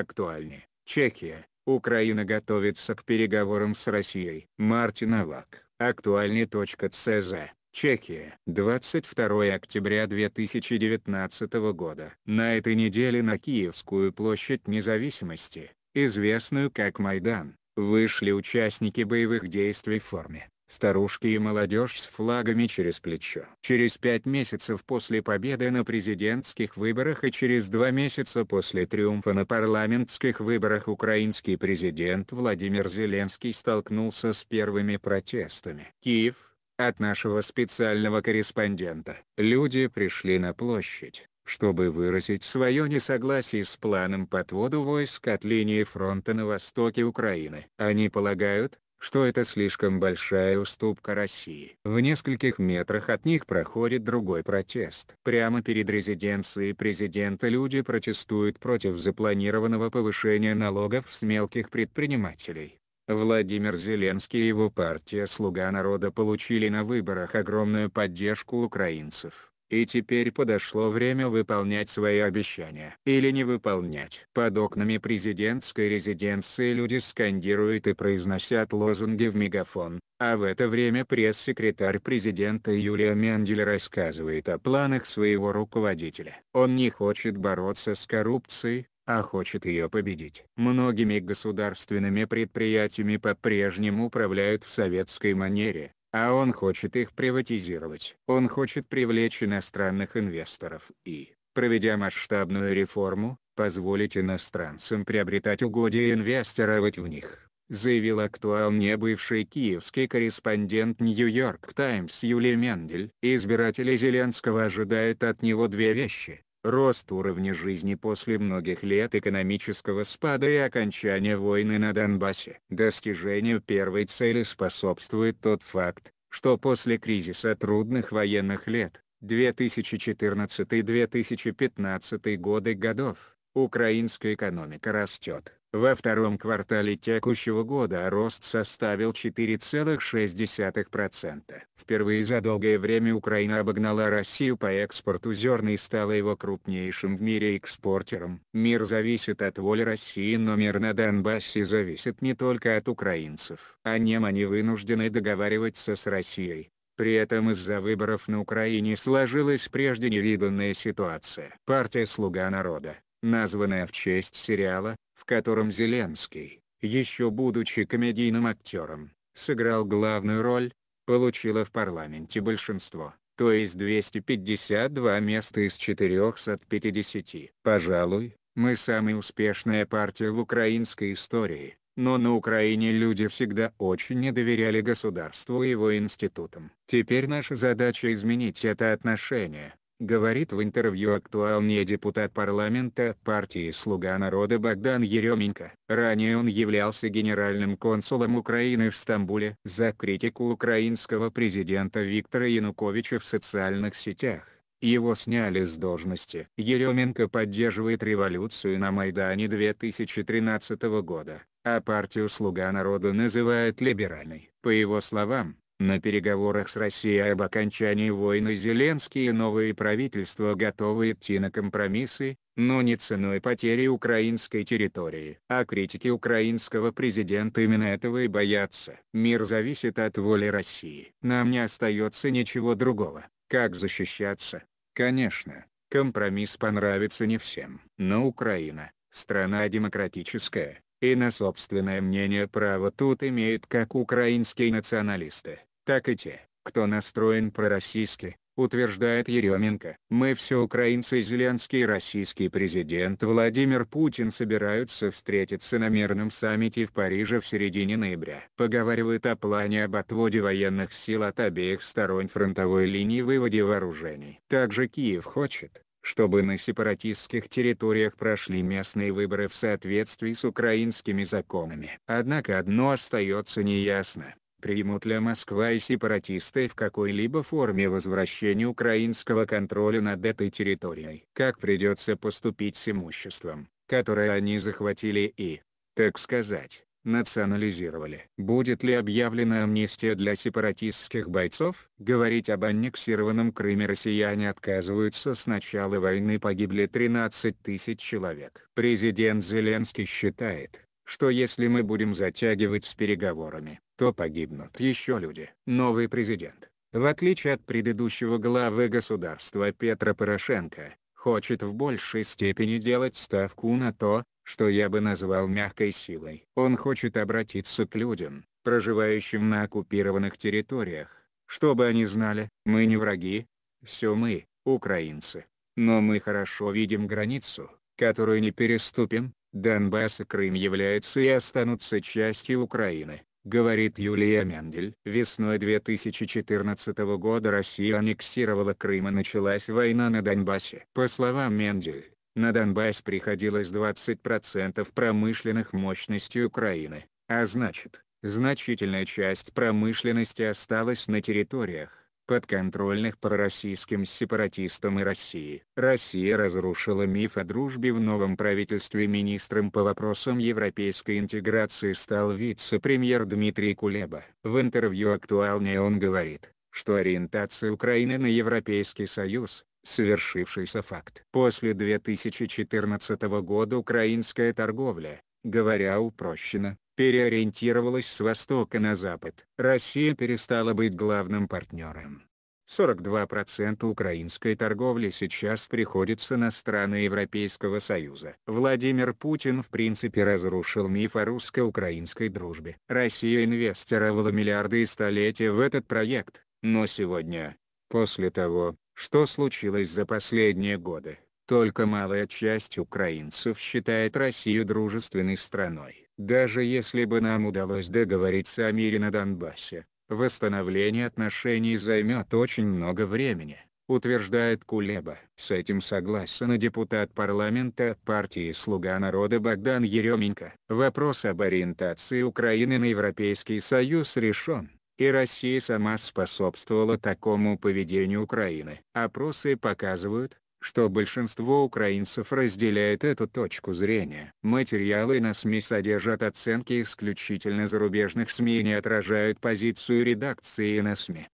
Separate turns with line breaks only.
актуальны. Чехия, Украина готовится к переговорам с Россией. Мартин Авак, актуальный.цз, Чехия. 22 октября 2019 года. На этой неделе на Киевскую площадь независимости, известную как Майдан, вышли участники боевых действий в форме старушки и молодежь с флагами через плечо. Через пять месяцев после победы на президентских выборах и через два месяца после триумфа на парламентских выборах украинский президент Владимир Зеленский столкнулся с первыми протестами. Киев, от нашего специального корреспондента. Люди пришли на площадь чтобы выразить свое несогласие с планом подвода войск от линии фронта на востоке Украины. Они полагают, что это слишком большая уступка России. В нескольких метрах от них проходит другой протест. Прямо перед резиденцией президента люди протестуют против запланированного повышения налогов с мелких предпринимателей. Владимир Зеленский и его партия «Слуга народа» получили на выборах огромную поддержку украинцев. И теперь подошло время выполнять свои обещания. Или не выполнять. Под окнами президентской резиденции люди скандируют и произносят лозунги в мегафон. А в это время пресс-секретарь президента Юлия Мендель рассказывает о планах своего руководителя. Он не хочет бороться с коррупцией, а хочет ее победить. Многими государственными предприятиями по-прежнему управляют в советской манере, а он хочет их приватизировать. Он хочет привлечь иностранных инвесторов и, проведя масштабную реформу, позволить иностранцам приобретать угодья и инвестировать в них, заявил актуальный бывший киевский корреспондент Нью-Йорк Таймс Юлий Мендель. Избиратели Зеленского ожидают от него две вещи. Рост уровня жизни после многих лет экономического спада и окончания войны на Донбассе. Достижению первой цели способствует тот факт, что после кризиса трудных военных лет, 2014-2015 годы годов, украинская экономика растет. Во втором квартале текущего года рост составил 4,6%. Впервые за долгое время Украина обогнала Россию по экспорту зерна и стала его крупнейшим в мире экспортером. Мир зависит от воли России, но мир на Донбассе зависит не только от украинцев. О нем они вынуждены договариваться с Россией. При этом из-за выборов на Украине сложилась прежде невиданная ситуация. Партия «Слуга народа», названная в честь сериала, в котором Зеленский, еще будучи комедийным актером, сыграл главную роль, получила в парламенте большинство, то есть 252 места из 450. Пожалуй, мы самая успешная партия в украинской истории, но на Украине люди всегда очень не доверяли государству и его институтам. Теперь наша задача изменить это отношение, говорит в интервью актуальный депутат парламента от партии «Слуга народа» Богдан Еременко. Ранее он являлся генеральным консулом Украины в Стамбуле. За критику украинского президента Виктора Януковича в социальных сетях. Его сняли с должности. Еременко поддерживает революцию на Майдане 2013 года, а партию «Слуга народа» называет либеральной. По его словам, на переговорах с Россией об окончании войны Зеленский и новое правительство готовы идти на компромиссы, но не ценой потери украинской территории. А критики украинского президента именно этого и боятся. Мир зависит от воли России. Нам не остается ничего другого. Как защищаться? Конечно, компромисс понравится не всем. Но Украина, страна демократическая, и на собственное мнение право тут имеют как украинские националисты, так и те, кто настроен пророссийски, утверждает Еременко. Мы все украинцы и Зеленский и российский президент Владимир Путин собираются встретиться на мирном саммите в Париже в середине ноября. Поговаривают о плане об отводе военных сил от обеих сторон фронтовой линии выводе вооружений. Также Киев хочет, чтобы на сепаратистских территориях прошли местные выборы в соответствии с украинскими законами. Однако одно остается неясно примут ли Москва и сепаратисты в какой-либо форме возвращение украинского контроля над этой территорией. Как придется поступить с имуществом, которое они захватили и, так сказать, национализировали. Будет ли объявлена амнистия для сепаратистских бойцов? Говорить об аннексированном Крыме россияне отказываются с начала войны погибли 13 тысяч человек. Президент Зеленский считает, что если мы будем затягивать с переговорами, что погибнут еще люди. Новый президент, в отличие от предыдущего главы государства Петра Порошенко, хочет в большей степени делать ставку на то, что я бы назвал мягкой силой. Он хочет обратиться к людям, проживающим на оккупированных территориях, чтобы они знали, мы не враги, все мы, украинцы. Но мы хорошо видим границу, которую не переступим, Донбасс и Крым являются и останутся частью Украины говорит Юлия Мендель. Весной 2014 года Россия аннексировала Крым и началась война на Донбассе. По словам Мендель, на Донбасс приходилось 20% промышленных мощностей Украины, а значит, значительная часть промышленности осталась на территориях подконтрольных пророссийским сепаратистам и России. Россия разрушила миф о дружбе в новом правительстве министром по вопросам европейской интеграции стал вице-премьер Дмитрий Кулеба. В интервью «Актуальнее» он говорит, что ориентация Украины на Европейский Союз совершившийся факт. После 2014 года украинская торговля, говоря упрощенно, переориентировалась с востока на запад. Россия перестала быть главным партнером. 42% украинской торговли сейчас приходится на страны Европейского Союза. Владимир Путин в принципе разрушил миф о русско-украинской дружбе. Россия инвестировала миллиарды и столетия в этот проект, но сегодня, после того, что случилось за последние годы, только малая часть украинцев считает Россию дружественной страной. Даже если бы нам удалось договориться о мире на Донбассе, восстановление отношений займет очень много времени, утверждает Кулеба. С этим согласен и депутат парламента от партии «Слуга народа» Богдан Еременко. Вопрос об ориентации Украины на Европейский Союз решен и Россия сама способствовала такому поведению Украины. Опросы показывают, что большинство украинцев разделяет эту точку зрения. Материалы на СМИ содержат оценки исключительно зарубежных СМИ и не отражают позицию редакции на СМИ.